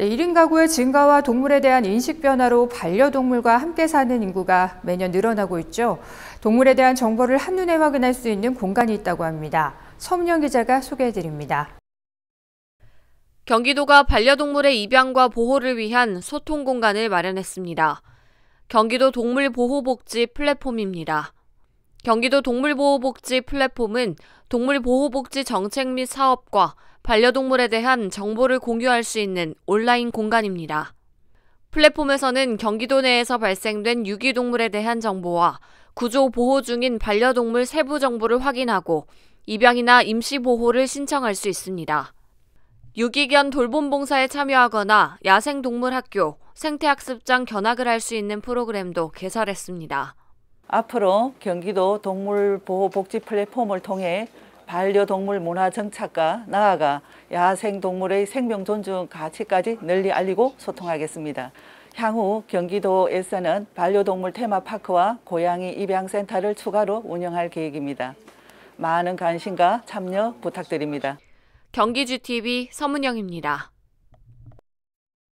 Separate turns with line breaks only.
1인 가구의 증가와 동물에 대한 인식 변화로 반려동물과 함께 사는 인구가 매년 늘어나고 있죠. 동물에 대한 정보를 한눈에 확인할 수 있는 공간이 있다고 합니다. 서문영 기자가 소개해드립니다.
경기도가 반려동물의 입양과 보호를 위한 소통 공간을 마련했습니다. 경기도 동물보호복지 플랫폼입니다. 경기도 동물보호복지 플랫폼은 동물보호복지 정책 및 사업과 반려동물에 대한 정보를 공유할 수 있는 온라인 공간입니다. 플랫폼에서는 경기도 내에서 발생된 유기동물에 대한 정보와 구조 보호 중인 반려동물 세부 정보를 확인하고 입양이나 임시 보호를 신청할 수 있습니다. 유기견 돌봄봉사에 참여하거나 야생동물학교, 생태학습장 견학을 할 수 있는 프로그램도
개설했습니다. 앞으로 경기도 동물보호복지 플랫폼을 통해 반려동물 문화 정착과 나아가 야생동물의 생명 존중 가치까지 널리 알리고 소통하겠습니다. 향후 경기도에서는 반려동물 테마파크와 고양이 입양센터를 추가로 운영할 계획입니다. 많은 관심과 참여 부탁드립니다.
경기주TV 서문영입니다.